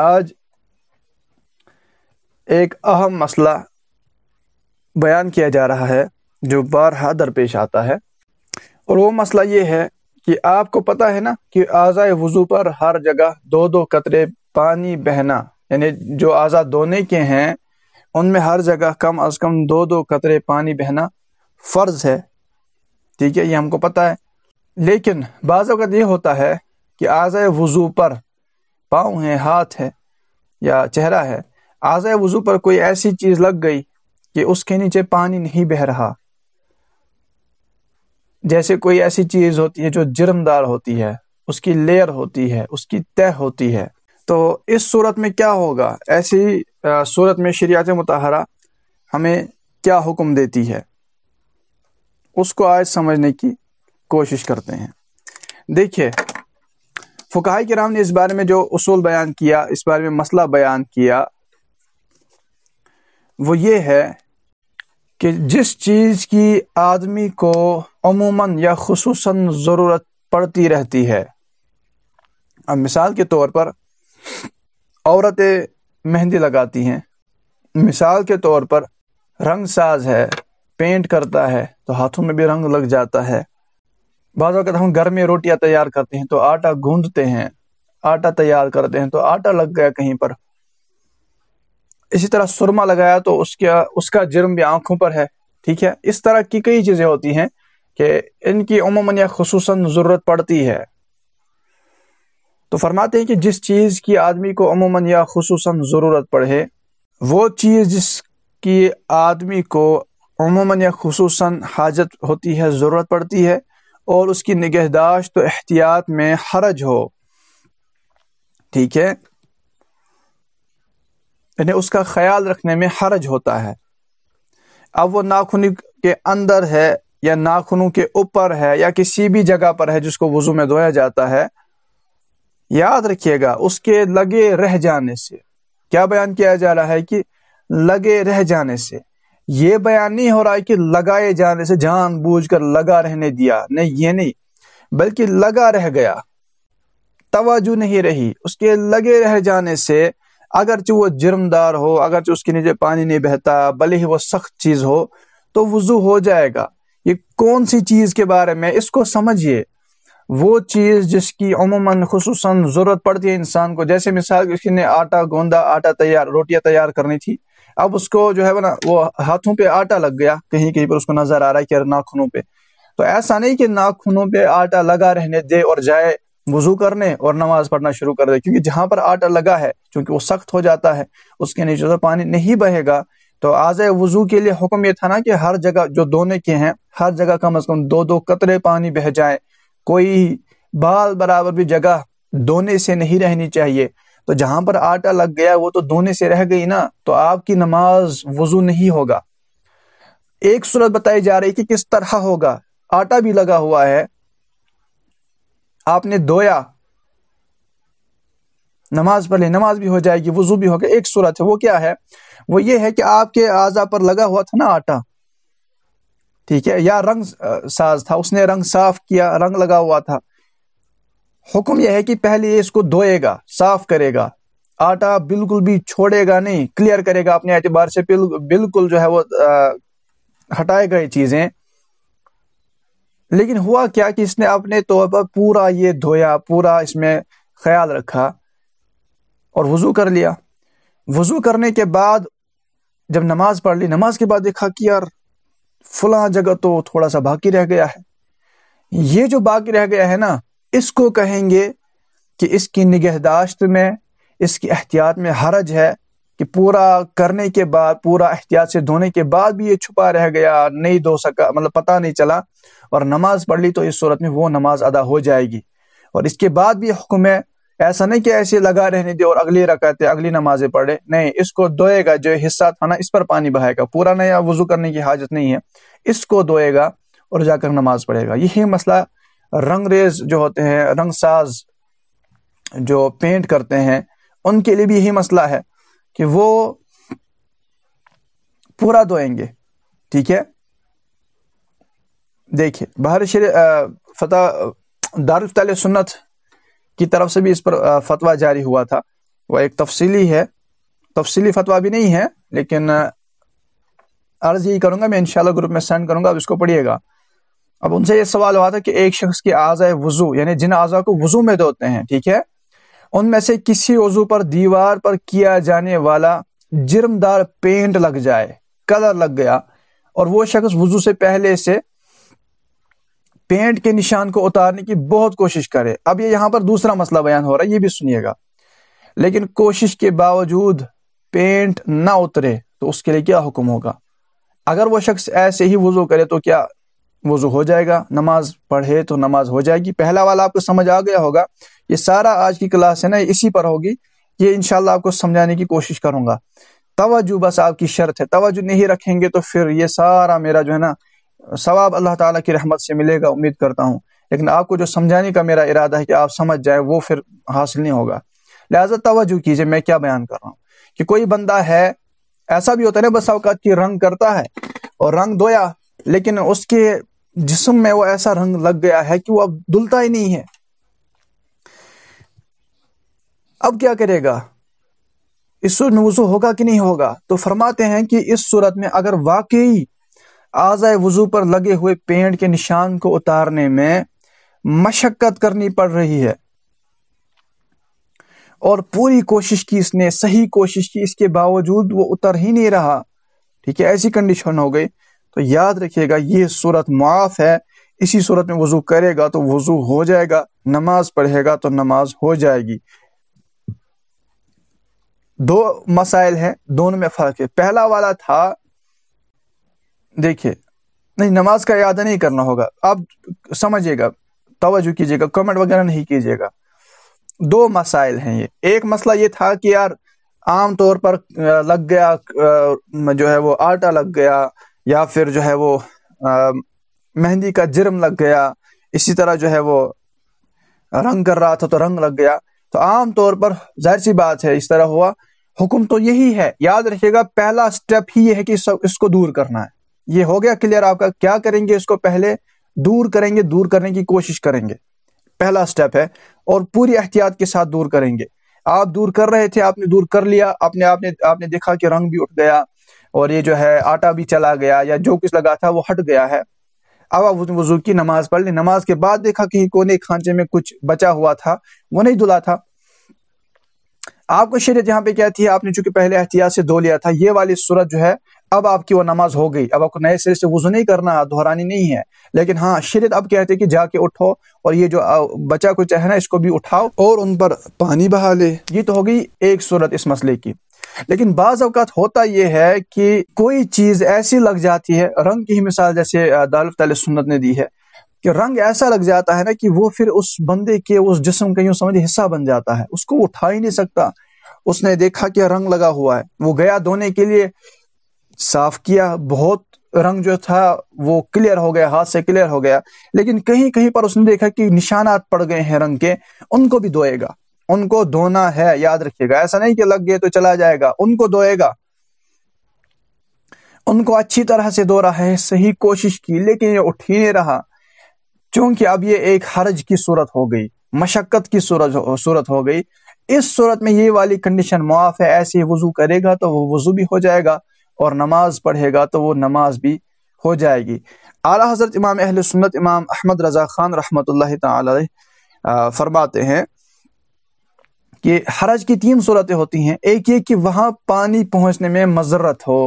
आज एक अहम मसला बयान किया जा रहा है जो बारहा दरपेश आता है और वो मसला ये है कि आपको पता है ना कि आज़ाए वज़ू पर हर जगह दो दो कतरे पानी बहना यानी जो आज़ा दोने के हैं उनमें हर जगह कम अज़ कम दो दो कतरे पानी बहना फ़र्ज़ है ठीक है ये हमको पता है लेकिन बाज़ अवत ये होता है कि आज़ाए वज़ू पर पाँव है हाथ है या चेहरा है आज़ा वज़ू पर कोई ऐसी चीज़ लग गई कि उसके नीचे पानी नहीं बह रहा जैसे कोई ऐसी चीज़ होती है जो जरमदार होती है उसकी लेयर होती है उसकी तय होती है तो इस सूरत में क्या होगा ऐसी सूरत में शरियात मतहरा हमें क्या हुक्म देती है उसको आज समझने की कोशिश करते हैं देखिए फ़ुकाई कराम ने इस बारे में जो उसूल बयान किया इस बारे में मसला बयान किया वो ये है कि जिस चीज़ की आदमी को अमूमन या खसूस ज़रूरत पड़ती रहती है अब मिसाल के तौर पर औरतें मेहंदी लगाती हैं मिसाल के तौर पर रंग साज है पेंट करता है तो हाथों में भी रंग लग जाता है बाद वक्त हम घर में रोटियां तैयार करते हैं तो आटा गूंदते हैं आटा तैयार करते हैं तो आटा लग गया कहीं पर इसी तरह सुरमा लगाया तो उसका उसका जुर्म भी आंखों पर है ठीक है इस तरह की कई चीजें होती हैं कि इनकी उमूमन या खसूस जरूरत पड़ती है तो फरमाते हैं कि जिस चीज की आदमी को अमूमन या खसूस जरूरत पड़े वो चीज जिसकी आदमी को अमूमन या खसूस हाजत होती है जरूरत पड़ती है और उसकी निगहदाश्त तो एहतियात में हरज हो ठीक है यानी उसका ख्याल रखने में हरज होता है अब वो नाखून के अंदर है या नाखूनों के ऊपर है या किसी भी जगह पर है जिसको वजू में धोया जाता है याद रखिएगा उसके लगे रह जाने से क्या बयान किया जा रहा है कि लगे रह जाने से ये बयान नहीं हो रहा है कि लगाए जाने से जानबूझकर लगा रहने दिया नहीं ये नहीं बल्कि लगा रह गया तवाजु नहीं रही उसके लगे रह जाने से अगरचे वो जुर्मदार हो अगरचे उसके नीचे पानी नहीं बहता भले ही वो सख्त चीज़ हो तो वज़ू हो जाएगा ये कौन सी चीज़ के बारे में इसको समझिए वो चीज़ जिसकी अमूमन खसूस ज़रूरत पड़ती है इंसान को जैसे मिसाल किसी ने आटा गोंदा आटा तैयार रोटियां तैयार करनी थी अब उसको जो है ना वो हाथों पे आटा लग गया कहीं कहीं पर उसको नजर आ रहा है कि नाखूनों पे तो ऐसा नहीं कि नाखूनों पे आटा लगा रहने दे और जाए वजू करने और नमाज पढ़ना शुरू कर दे क्योंकि जहां पर आटा लगा है क्योंकि वो सख्त हो जाता है उसके नीचे से पानी नहीं बहेगा तो आज़ वजू के लिए हुक्म ये था ना कि हर जगह जो दोने के हैं हर जगह कम अज कम दो दो कतरे पानी बह जाए कोई बाल बराबर भी जगह दोने से नहीं रहनी चाहिए तो जहां पर आटा लग गया वो तो धोने से रह गई ना तो आपकी नमाज वजू नहीं होगा एक सूरत बताई जा रही कि किस तरह होगा आटा भी लगा हुआ है आपने धोया नमाज पढ़ ली नमाज भी हो जाएगी वजू भी होगा एक सूरत है वो क्या है वो ये है कि आपके आजा पर लगा हुआ था ना आटा ठीक है या रंग साज था उसने रंग साफ किया रंग लगा हुआ था हुक्म यह है कि पहले इसको धोएगा साफ करेगा आटा बिल्कुल भी छोड़ेगा नहीं क्लियर करेगा अपने एतबार से बिल्कुल जो है वो हटाएगा ये चीजें लेकिन हुआ क्या कि इसने अपने तौर पर पूरा ये धोया पूरा इसमें ख्याल रखा और वजू कर लिया वजू करने के बाद जब नमाज पढ़ ली नमाज के बाद देखा कि यार फुला जगह तो थोड़ा सा बाकी रह गया है ये जो बाकी रह गया है ना इसको कहेंगे कि इसकी निगहदाश्त में इसकी एहतियात में हरज है कि पूरा करने के बाद पूरा एहतियात से धोने के बाद भी ये छुपा रह गया नहीं धो सका मतलब पता नहीं चला और नमाज पढ़ ली तो इस सूरत में वो नमाज अदा हो जाएगी और इसके बाद भी हुक्म है ऐसा नहीं कि ऐसे लगा रहने दे और अगली रकत अगली नमाजें पढ़े नहीं इसको धोएगा जो हिस्सा था ना इस पर पानी बहाएगा पूरा नया वजू करने की हाजत नहीं है इसको धोएगा और जाकर नमाज पढ़ेगा यही मसला रंगरेज जो होते हैं रंगसाज जो पेंट करते हैं उनके लिए भी यही मसला है कि वो पूरा धोएंगे ठीक है देखिए बाहर शर फतह दारुल सुन्नत की तरफ से भी इस पर फतवा जारी हुआ था वह एक तफसीली है तफसीली फतवा भी नहीं है लेकिन अर्ज यही करूंगा मैं इंशाल्लाह ग्रुप में सेंड करूंगा अब इसको पढ़िएगा अब उनसे ये सवाल हुआ था कि एक शख्स की आज़ा वजू यानी जिन आज़ा को वजू में धोते हैं ठीक है उनमें से किसी वजू पर दीवार पर किया जाने वाला जिर्मदार पेंट लग जाए कलर लग गया और वो शख्स वजू से पहले से पेंट के निशान को उतारने की बहुत कोशिश करे अब ये यहां पर दूसरा मसला बयान हो रहा है ये भी सुनिएगा लेकिन कोशिश के बावजूद पेंट ना उतरे तो उसके लिए क्या हुक्म होगा अगर वो शख्स ऐसे ही वजू करे तो क्या वज़ू हो जाएगा नमाज पढ़े तो नमाज हो जाएगी पहला वाला आपको समझ आ गया होगा ये सारा आज की क्लास है ना इसी पर होगी ये इनशाला आपको समझाने की कोशिश करूंगा तोजु बस आपकी शर्त है तोजु नहीं रखेंगे तो फिर ये सारा मेरा जो है ना सवाब अल्लाह ताला की रहमत से मिलेगा उम्मीद करता हूँ लेकिन आपको जो समझाने का मेरा इरादा है कि आप समझ जाए वो फिर हासिल नहीं होगा लिहाजा तोजु कीजिए मैं क्या बयान कर रहा हूँ कि कोई बंदा है ऐसा भी होता है ना बस अवकात की रंग करता है और रंग धोया लेकिन उसके जिसम में वो ऐसा रंग लग गया है कि वो अब धुलता ही नहीं है अब क्या करेगा इससे वजू होगा कि नहीं होगा तो फरमाते हैं कि इस सूरत में अगर वाकई आज़ाए वजू पर लगे हुए पेंट के निशान को उतारने में मशक्क़त करनी पड़ रही है और पूरी कोशिश की इसने सही कोशिश की इसके बावजूद वो उतर ही नहीं रहा ठीक है ऐसी कंडीशन हो गई तो याद रखिएगा ये सूरत मुआफ है इसी सूरत में वजू करेगा तो वजू हो जाएगा नमाज पढ़ेगा तो नमाज हो जाएगी दो मसाइल हैं दोनों में फ़र्क है पहला वाला था देखिए नहीं नमाज का अदा नहीं करना होगा आप समझिएगा तोज्जो कीजिएगा कमेंट वगैरह नहीं कीजिएगा दो मसाइल हैं ये एक मसला ये था कि यार आम तौर पर लग गया जो है वो आटा लग गया या फिर जो है वो मेहंदी का जर्म लग गया इसी तरह जो है वो रंग कर रहा था तो रंग लग गया तो आम तौर पर जाहिर सी बात है इस तरह हुआ हुक्म तो यही है याद रखिएगा पहला स्टेप ही ये है कि इसको दूर करना है ये हो गया क्लियर आपका क्या करेंगे इसको पहले दूर करेंगे दूर करने की कोशिश करेंगे पहला स्टेप है और पूरी एहतियात के साथ दूर करेंगे आप दूर कर रहे थे आपने दूर कर लिया अपने आपने आपने देखा कि रंग भी उठ गया और ये जो है आटा भी चला गया या जो कुछ लगा था वो हट गया है अब आप वजू की नमाज पढ़ ली नमाज के बाद देखा कि कोने खांचे में कुछ बचा हुआ था वो नहीं धुला था आपको शरीयत यहाँ पे क्या थी आपने चूंकि पहले एहतियात से धो लिया था ये वाली सूरत जो है अब आपकी वो नमाज हो गई अब आपको नए सिरे से वजू नहीं करना दोहरानी नहीं है लेकिन हाँ शरीयत अब कहते हैं कि जाके उठो और ये जो बचा कुछ है ना इसको भी उठाओ और उन पर पानी बहा ले ये तो हो गई एक सूरत इस मसले की लेकिन बाज अवकात होता यह है कि कोई चीज ऐसी लग जाती है रंग की ही मिसाल जैसे दालफ तल सुन्नत ने दी है कि रंग ऐसा लग जाता है ना कि वो फिर उस बंदे के उस जिसम का यूं समझ हिस्सा बन जाता है उसको उठा ही नहीं सकता उसने देखा कि रंग लगा हुआ है वो गया धोने के लिए साफ किया बहुत रंग जो था वो क्लियर हो गया हाथ से क्लियर हो गया लेकिन कहीं कहीं पर उसने देखा कि निशानात पड़ गए हैं रंग के उनको भी धोएगा उनको धोना है याद रखिएगा ऐसा नहीं कि लग गए तो चला जाएगा उनको धोएगा उनको अच्छी तरह से धो रहा है सही कोशिश की लेकिन ये उठ ही नहीं रहा क्योंकि अब ये एक हर्ज की सूरत हो गई मशक्क़त की सूरत सूरत हो गई इस सूरत में ये वाली कंडीशन मुआफ है ऐसे वजू करेगा तो वो वजू भी हो जाएगा और नमाज पढ़ेगा तो वो नमाज भी हो जाएगी आला हजरत इमाम अहल सुन्नत इमाम अहमद रज़ा खान रहमत ला फरमाते हैं कि हरज की तीन सूरतें होती हैं एक ये कि वहां पानी पहुंचने में मजरत हो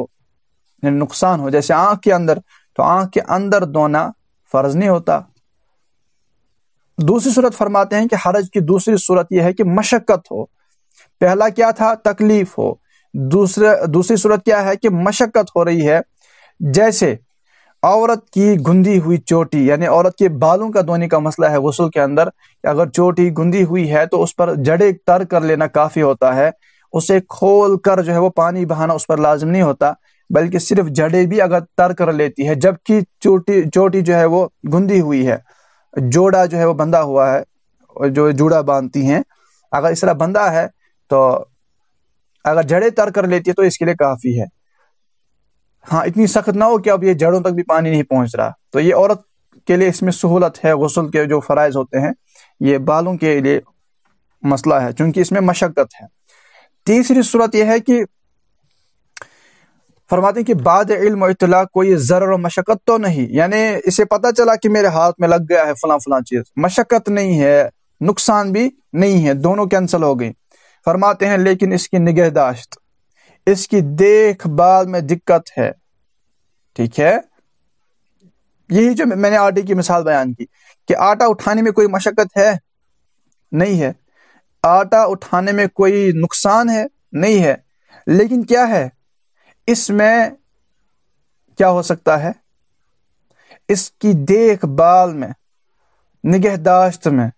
नुकसान हो जैसे आंख के अंदर तो आंख के अंदर दोना फर्ज नहीं होता दूसरी सूरत फरमाते हैं कि हरज की दूसरी सूरत यह है कि मशक्क़त हो पहला क्या था तकलीफ हो दूसरे दूसरी सूरत क्या है कि मशक्क़त हो रही है जैसे औरत की गुंदी हुई चोटी यानी औरत के बालों का धोने का मसला है गसल के अंदर अगर चोटी गुंदी हुई है तो उस पर जड़े तर कर लेना काफी होता है उसे खोल कर जो है वो पानी बहाना उस पर लाजम नहीं होता बल्कि सिर्फ जड़े भी अगर तर कर लेती है जबकि चोटी चोटी जो है वो गुंदी हुई है जोड़ा जो है वो बंधा हुआ है जो जूड़ा बांधती हैं अगर इस तरह बंधा है तो अगर जड़े तर कर लेती है तो इसके लिए काफ़ी है हाँ इतनी सख्त ना हो कि अब ये जड़ों तक भी पानी नहीं पहुंच रहा तो ये औरत के लिए इसमें सहूलत है गसल के जो फ़रज़ होते हैं ये बालों के लिए मसला है चूंकि इसमें मशक्क़त है तीसरी सूरत यह है कि फरमाते हैं कि बाद इल्म इतला कोई ज़र और मशक्क़त तो नहीं यानी इसे पता चला कि मेरे हाथ में लग गया है फलां फलां चीज़ मशक्क़त नहीं है नुकसान भी नहीं है दोनों कैंसिल हो गई फरमाते हैं लेकिन इसकी निगहदाश्त इसकी देखभाल में दिक्कत है ठीक है यही जो मैंने आटे की मिसाल बयान की कि आटा उठाने में कोई मशक्कत है नहीं है आटा उठाने में कोई नुकसान है नहीं है लेकिन क्या है इसमें क्या हो सकता है इसकी देखभाल में निगहदाश्त में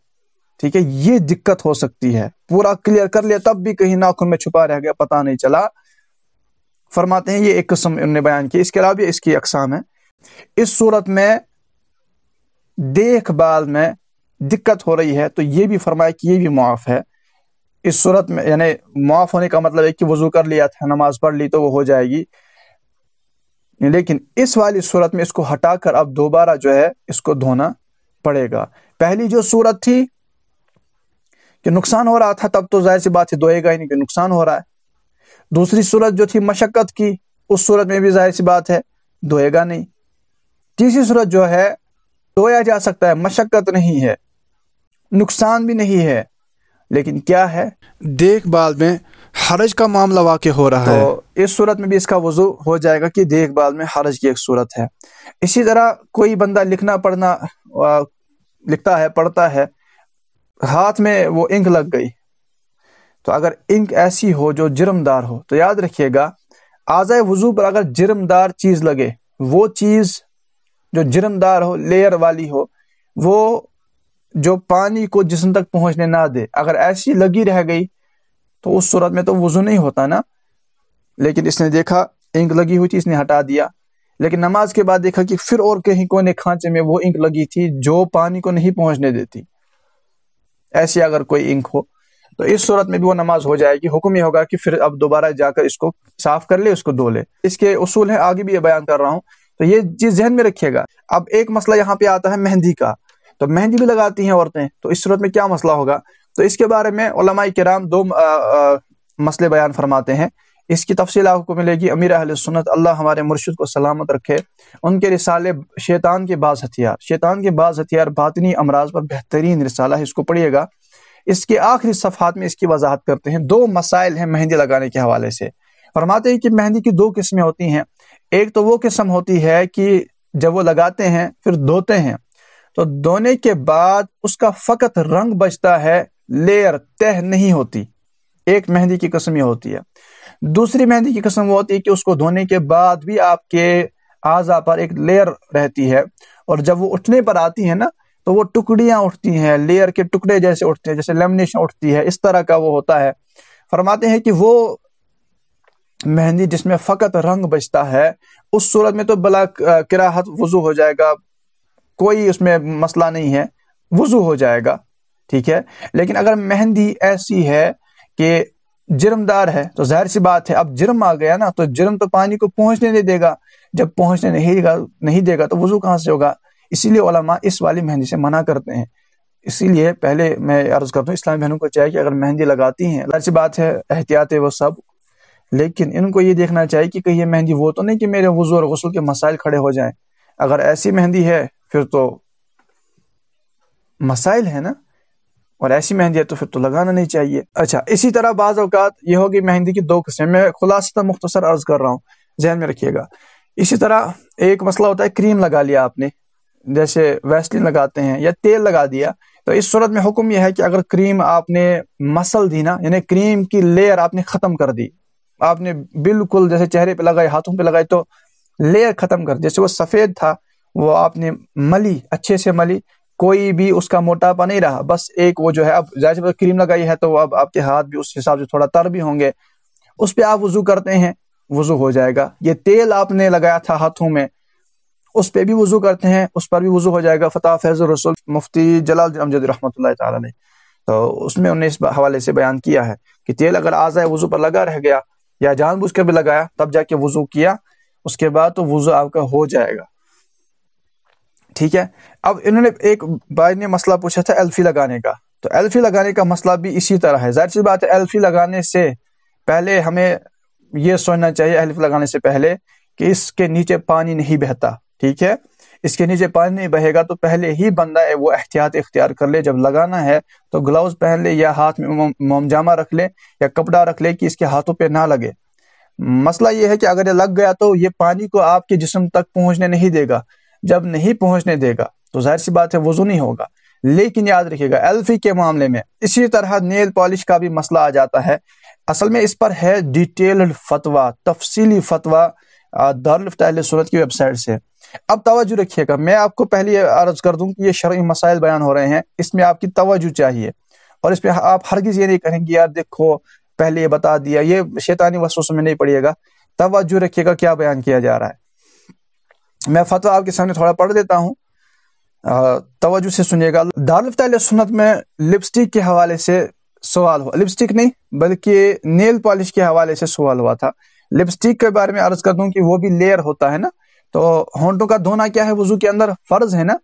ठीक है ये दिक्कत हो सकती है पूरा क्लियर कर लिया तब भी कहीं नाखून में छुपा रह गया पता नहीं चला फरमाते हैं ये एक कस्म उन्होंने बयान की इसके अलावा इसकी अकसाम है इस सूरत में देखभाल में दिक्कत हो रही है तो ये भी फरमाया कि ये भी मुआफ़ है इस सूरत में यानी मुआफ़ होने का मतलब है कि वज़ू कर लिया था नमाज पढ़ ली तो वो हो जाएगी लेकिन इस वाली सूरत में इसको हटाकर अब दोबारा जो है इसको धोना पड़ेगा पहली जो सूरत थी कि नुकसान हो रहा था तब तो जाहिर सी बात है धोएगा ही नहीं कि नुकसान हो रहा है दूसरी सूरत जो थी मशक्क़त की उस सूरत में भी जाहिर सी बात है धोएगा नहीं तीसरी सूरत जो है धोया जा सकता है मशक्क़त नहीं है नुकसान भी नहीं है लेकिन क्या है देखभाल में हरज का मामला वाक़ हो रहा तो है तो इस सूरत में भी इसका वजू हो जाएगा कि देखभाल में हरज की एक सूरत है इसी तरह कोई बंदा लिखना पढ़ना लिखता है पढ़ता है हाथ में वो इंक लग गई तो अगर इंक ऐसी हो जो जरमदार हो तो याद रखिएगा आज़ाए वज़ू पर अगर जिरमदार चीज़ लगे वो चीज़ जो जिरमदार हो लेयर वाली हो वो जो पानी को जिसम तक पहुंचने ना दे अगर ऐसी लगी रह गई तो उस सूरत में तो वज़ू नहीं होता ना लेकिन इसने देखा इंक लगी हुई थी इसने हटा दिया लेकिन नमाज के बाद देखा कि फिर और कहीं कोने खांचे में वो इंक लगी थी जो पानी को नहीं पहुंचने देती ऐसी अगर कोई इंक हो तो इस सूरत में भी वो नमाज हो जाएगी हुक्म ये होगा कि फिर अब दोबारा जाकर इसको साफ कर ले उसको धो ले इसके उसूल है आगे भी ये बयान कर रहा हूँ तो ये चीज जहन में रखिएगा अब एक मसला यहाँ पे आता है मेहंदी का तो मेहंदी भी लगाती हैं औरतें तो इस सूरत में क्या मसला होगा तो इसके बारे में ओलमाई कराम दो आ, आ, मसले बयान फरमाते हैं इसकी तफसील आपको मिलेगी अमीर अहल सुन्नत अल्लाह हमारे मुर्शिद को सलामत रखे उनके रिसाले शैतान के बाज हथियार शैतान के बाज हथियार बातनी अमराज पर बेहतरीन रिसाला है इसको पढ़िएगा इसके आखिरी सफात में इसकी वजाहत करते हैं दो मसाइल हैं मेहंदी लगाने के हवाले से फरमाते हैं कि मेहंदी की दो किस्में होती हैं एक तो वो किस्म होती है कि जब वो लगाते हैं फिर धोते हैं तो धोने के बाद उसका फ़कत रंग बचता है लेयर तह नहीं होती एक मेहंदी की कस्म यह होती है दूसरी मेहंदी की कस्म वो होती है कि उसको धोने के बाद भी आपके आज़ा पर एक लेयर रहती है और जब वो उठने पर आती है ना तो वो टुकड़ियां उठती हैं लेयर के टुकड़े जैसे उठते हैं जैसे लेमिनेशन उठती है इस तरह का वो होता है फरमाते हैं कि वो मेहंदी जिसमें फ़कत रंग बचता है उस सूरत में तो बला किराहत वज़ू हो जाएगा कोई उसमें मसला नहीं है वज़ू हो जाएगा ठीक है लेकिन अगर मेहंदी ऐसी है कि जुर्मदार है तो जाहिर सी बात है अब जुर्म आ गया ना तो जुर्म तो पानी को पहुंचने नहीं देगा जब पहुंचने नहीं देगा नहीं देगा तो वजू कहाँ से होगा इसीलिए ओलामा इस वाली मेहंदी से मना करते हैं इसीलिए पहले मैं अर्ज करता हूँ इस्लामी बहनों को चाहिए कि अगर मेहंदी लगाती हैं सी बात है एहतियात है वो सब लेकिन इनको ये देखना चाहिए कि कहीं ये मेहंदी वो तो नहीं कि मेरे वजू और गसल के मसाइल खड़े हो जाएं अगर ऐसी मेहंदी है फिर तो मसाइल है ना और ऐसी मेहंदी है तो फिर तो लगाना नहीं चाहिए अच्छा इसी तरह बाज अवकात ये होगी मेहंदी की दो किस्में मैं खुलासा मुख्तसर अर्ज कर रहा हूँ जहन में रखिएगा इसी तरह एक मसला होता है क्रीम लगा लिया आपने जैसे वेस्लिन लगाते हैं या तेल लगा दिया तो इस सूरत में हुक्म यह है कि अगर क्रीम आपने मसल दी ना यानी क्रीम की लेयर आपने ख़त्म कर दी आपने बिल्कुल जैसे चेहरे पे लगाए हाथों पे लगाए तो लेयर ख़त्म कर जैसे वो सफ़ेद था वो आपने मली अच्छे से मली कोई भी उसका मोटापा नहीं रहा बस एक वो जो है अब जैसे क्रीम लगाई है तो अब आपके हाथ भी उस हिसाब से थोड़ा तर भी होंगे उस पर आप वज़ू करते हैं वज़ू हो जाएगा ये तेल आपने लगाया था हाथों में उस पर भी वजू करते हैं उस पर भी वजू हो जाएगा फतेह फैज रसुल मुफ्ती जलाल अमजद रहमत ने तो उसमें उन्होंने इस हवाले से बयान किया है कि तेल अगर जाए वजू पर लगा रह गया या जानबूझ कर भी लगाया तब जाके वजू किया उसके बाद तो वजू आपका हो जाएगा ठीक है अब इन्होंने एक भाई ने मसला पूछा था एल्फी लगाने का तो एल्फी लगाने का मसला भी इसी तरह है जाहिर सी बात है एल्फी लगाने से पहले हमें यह सोचना चाहिए एल्फी लगाने से पहले कि इसके नीचे पानी नहीं बहता ठीक है इसके नीचे पानी नहीं बहेगा तो पहले ही बंदा है वो एहतियात इख्तियार कर ले जब लगाना है तो ग्लव्स पहन ले या हाथ में मोमजामा रख ले या कपड़ा रख ले कि इसके हाथों पे ना लगे मसला ये है कि अगर ये लग गया तो ये पानी को आपके जिसम तक पहुंचने नहीं देगा जब नहीं पहुंचने देगा तो जाहिर सी बात है वजू नहीं होगा लेकिन याद रखिएगा एल्फी के मामले में इसी तरह नेल पॉलिश का भी मसला आ जाता है असल में इस पर है डिटेल्ड फतवा तफसीली फतवा दरल सूरत की वेबसाइट से अब तोज्जो रखिएगा मैं आपको पहले अर्ज कर दूं कि ये शर्य मसाइल बयान हो रहे हैं इसमें आपकी तोज्जो चाहिए और इसमें आप हर किसी ये नहीं कहेंगे यार देखो पहले ये बता दिया ये शैतानी वसूस में नहीं पड़िएगा तोज्जो रखिएगा क्या बयान किया जा रहा है मैं फतवा आपके सामने थोड़ा पढ़ देता हूँ तोज्जो से सुनिएगा दारुफ्त सुनत में लिपस्टिक के हवाले से सवाल हुआ लिपस्टिक नहीं बल्कि नेल पॉलिश के हवाले से सवाल हुआ था लिपस्टिक के बारे में अर्ज कर दूं कि वो भी लेयर होता है ना तो होंठों का धोना क्या है वजू के अंदर फर्ज है ना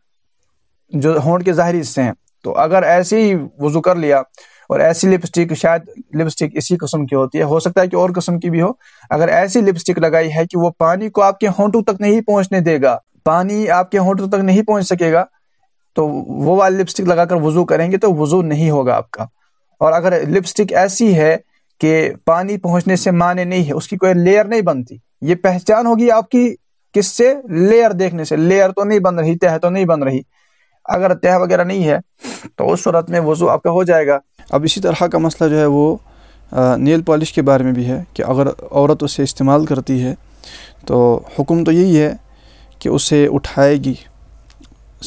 जो होंठ के जाहिर हिस्से हैं तो अगर ऐसे ही वजू कर लिया और ऐसी लिपस्टिक शायद लिपस्टिक इसी कस्म की होती है हो सकता है कि और कस्म की भी हो अगर ऐसी लिपस्टिक लगाई है कि वो पानी को आपके होंठों तक नहीं पहुंचने देगा पानी आपके होंठों तक नहीं पहुंच सकेगा तो वो वाली लिपस्टिक लगाकर वजू करेंगे तो वजू नहीं होगा आपका और अगर लिपस्टिक ऐसी है कि पानी पहुंचने से माने नहीं है उसकी कोई लेयर नहीं बनती ये पहचान होगी आपकी किससे लेयर देखने से लेयर तो नहीं बन रही तह तो नहीं बन रही अगर तह वगैरह नहीं है तो उस सूरत में वज़ू आपका हो जाएगा अब इसी तरह का मसला जो है वो नेल पॉलिश के बारे में भी है कि अगर औरत उसे इस्तेमाल करती है तो हुक्म तो यही है कि उसे उठाएगी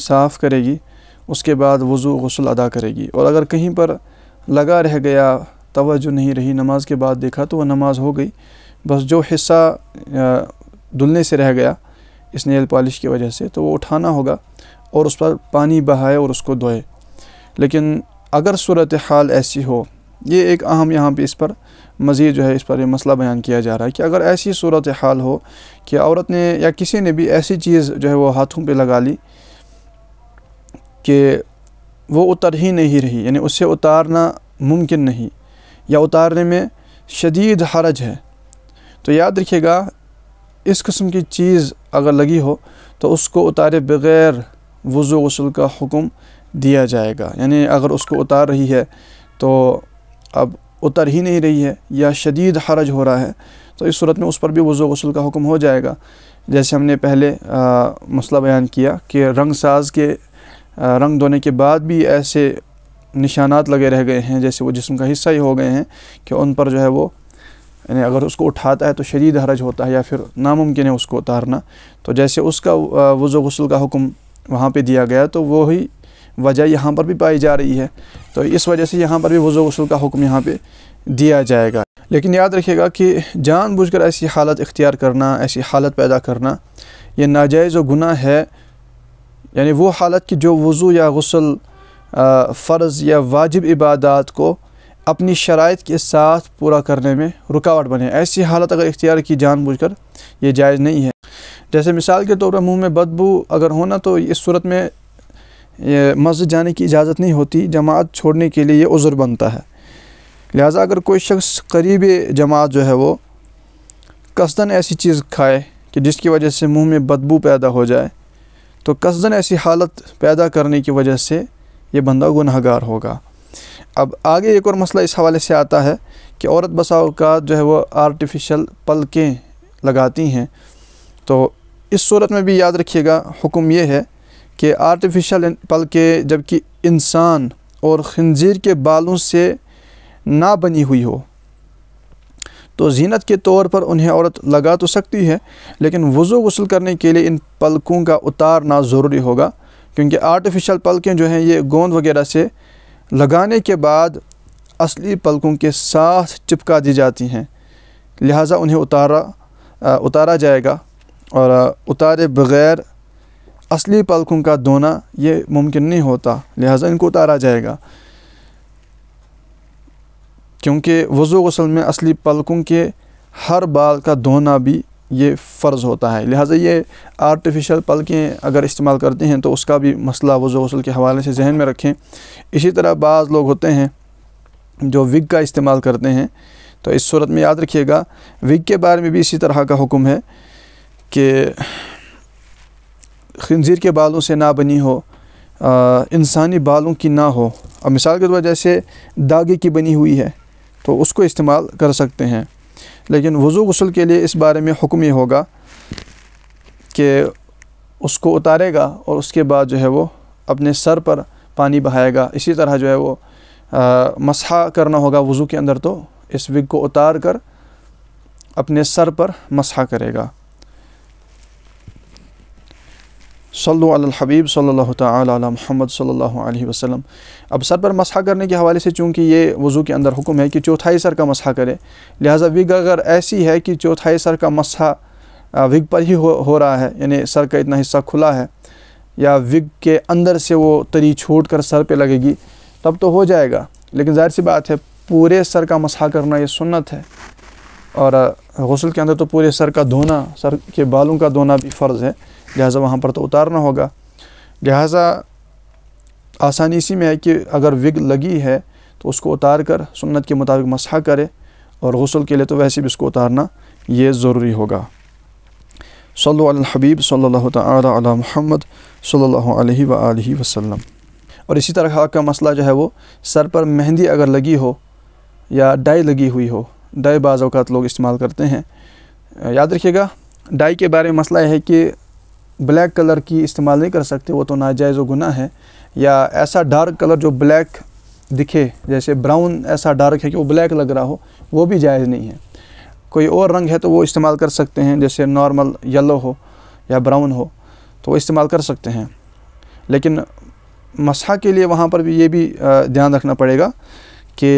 साफ़ करेगी उसके बाद वज़ू गसल अदा करेगी और अगर कहीं पर लगा रह गया तोज्जो नहीं रही नमाज के बाद देखा तो वह नमाज हो गई बस जो हिस्सा धुलने से रह गया इस नेल पॉलिश की वजह से तो वो उठाना होगा और उस पर पानी बहाए और उसको धोए लेकिन अगर सूरत हाल ऐसी हो ये एक अहम यहाँ पे इस पर मज़ीद जो है इस पर ये मसला बयान किया जा रहा है कि अगर ऐसी सूरत हाल हो कि औरत ने या किसी ने भी ऐसी चीज़ जो है वो हाथों पे लगा ली कि वो उतर ही नहीं रही यानी उससे उतारना मुमकिन नहीं या उतारने में शदीद हरज है तो याद रखिएगा इस किस्म की चीज़ अगर लगी हो तो उसको उतारे बग़ैर वज़ू गसल का हुक्म दिया जाएगा यानी अगर उसको उतार रही है तो अब उतर ही नहीं रही है या शदीद हरज हो रहा है तो इस सूरत में उस पर भी वज़ू गसल का हुक्म हो जाएगा जैसे हमने पहले आ, मसला बयान किया कि रंग साज के आ, रंग धोने के बाद भी ऐसे निशानात लगे रह गए हैं जैसे वो जिसम का हिस्सा ही हो गए हैं कि उन पर जो है वो यानी अगर उसको उठाता है तो शदीद हरज होता है या फिर नामुमकिन है उसको उतारना तो जैसे उसका वज़ो गसल का हुक्म वहाँ पे दिया गया तो वही वजह यहाँ पर भी पाई जा रही है तो इस वजह से यहाँ पर भी वज़ो गसल का हुक्म यहाँ पे दिया जाएगा लेकिन याद रखिएगा कि जानबूझकर ऐसी हालत इख्तियार करना ऐसी हालत पैदा करना यह नाजायज़ व गुना है यानी वो हालत कि जो वज़ू या गसल फ़र्ज़ या वाजिब इबादत को अपनी शराइ के साथ पूरा करने में रुकावट बने ऐसी हालत अगर इख्तियार की जानबूझकर ये जायज़ नहीं है जैसे मिसाल के तौर पर मुंह में बदबू अगर होना तो इस सूरत में मस्जिद जाने की इजाज़त नहीं होती जमात छोड़ने के लिए ये उज़र बनता है लिहाजा अगर कोई शख्स करीब जमात जो है वो कसदन ऐसी चीज़ खाए कि जिसकी वजह से मुँह में बदबू पैदा हो जाए तो कसदन ऐसी हालत पैदा करने की वजह से ये बंदा गुनहगार होगा अब आगे एक और मसला इस हवाले से आता है कि औरत बसाओकात जो है वो आर्टिफिशियल पलकें लगाती हैं तो इस सूरत में भी याद रखिएगा हुक्म ये है कि आर्टिफिशियल पलकें जबकि इंसान और खंजीर के बालों से ना बनी हुई हो तो जीनत के तौर पर उन्हें औरत लगा तो सकती है लेकिन वज़ू गसल करने के लिए इन पलकों का उतारना ज़रूरी होगा क्योंकि आर्टिफिशल पलकें जो हैं ये गोंद वगैरह से लगाने के बाद असली पलकों के साथ चिपका दी जाती हैं लिहाजा उन्हें उतारा आ, उतारा जाएगा और आ, उतारे बग़ैर असली पलकों का धोना ये मुमकिन नहीं होता लिहाजा इनको उतारा जाएगा क्योंकि वज़ू गसल में असली पलकों के हर बाल का धोना भी ये फ़र्ज़ होता है लिहाजा ये आर्टिफिशियल पलकें अगर इस्तेमाल करते हैं तो उसका भी मसला वज़ो गसल के हवाले से जहन में रखें इसी तरह बाज़ लोग होते हैं जो विग का इस्तेमाल करते हैं तो इस सूरत में याद रखिएगा विग के बारे में भी इसी तरह का हुक्म है कि खंजीर के बालों से ना बनी हो इंसानी बालों की ना हो अब मिसाल के तौर जैसे दागे की बनी हुई है तो उसको इस्तेमाल कर सकते हैं लेकिन वज़ू गसल के लिए इस बारे में हुक्म ये होगा कि उसको उतारेगा और उसके बाद जो है वो अपने सर पर पानी बहाएगा इसी तरह जो है वो मसहा करना होगा वज़ू के अंदर तो इस विग को उतार कर अपने सर पर मसहा करेगा अला सल्ला सल्लल्लाहु अलैहि वसल्लम अब सर पर मसह करने के हवाले से चूँकि ये वज़ू के अंदर हुक्म है कि चौथाई सर का मसह करे लिहाजा विग अगर ऐसी है कि चौथाई सर का मसह विग पर ही हो, हो रहा है यानी सर का इतना हिस्सा खुला है या विग के अंदर से वो तरी छूट कर सर पर लगेगी तब तो हो जाएगा लेकिन जाहिर सी बात है पूरे सर का मसह करना ये सुन्नत है और गसल के अंदर तो पूरे सर का धोना सर के बालों का धोना भी फ़र्ज़ है लिहाजा वहाँ पर तो उतारना होगा लिहाजा आसानी इसी में है कि अगर विग लगी है तो उसको उतार कर सुन्नत के मुताबिक मसहा करे और गसल के लिए तो वैसे भी उसको उतारना ये ज़रूरी होगा सल्लबीब सल्ला तला महमद सल्ला वसम और इसी तरह का मसला जो है वो सर पर मेहंदी अगर लगी हो या डाई लगी हुई हो डाई बाज़ लोग इस्तेमाल करते हैं याद रखिएगा डाई के बारे में मसला यह है कि ब्लैक कलर की इस्तेमाल नहीं कर सकते वो तो नाजायज़ गुना है या ऐसा डार्क कलर जो ब्लैक दिखे जैसे ब्राउन ऐसा डार्क है कि वो ब्लैक लग रहा हो वो भी जायज़ नहीं है कोई और रंग है तो वो इस्तेमाल कर सकते हैं जैसे नॉर्मल येलो हो या ब्राउन हो तो वो इस्तेमाल कर सकते हैं लेकिन मसहा के लिए वहाँ पर भी ये भी ध्यान रखना पड़ेगा कि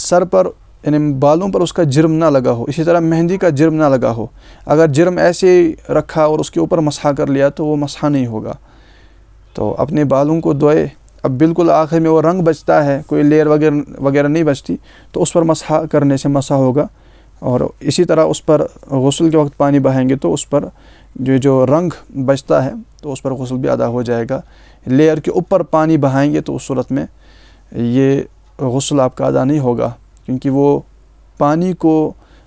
सर पर यानी बालों पर उसका जुर्म ना लगा हो इसी तरह मेहंदी का जुर्म ना लगा हो अगर जुर्म ऐसे रखा और उसके ऊपर मसा कर लिया तो वो मसा नहीं होगा तो अपने बालों को धोए अब बिल्कुल आखिर में वो रंग बचता है कोई लेयर वगैरह वगैरह नहीं बचती तो उस पर मसा करने से मसा होगा और इसी तरह उस पर गसल के वक्त पानी बहाएंगे तो उस पर जो जो रंग बचता है तो उस पर गसल भी अदा हो जाएगा लेयर के ऊपर पानी बहाएंगे तो उस सूरत में ये गसल आपका अदा नहीं होगा क्योंकि वो पानी को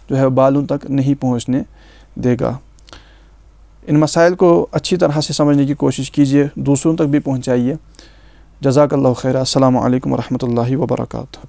जो है बालों तक नहीं पहुंचने देगा इन मसाइल को अच्छी तरह से समझने की कोशिश कीजिए दूसरों तक भी पहुँचाइए जजाकल्ला खैर अल्लाम वरहमल वर्का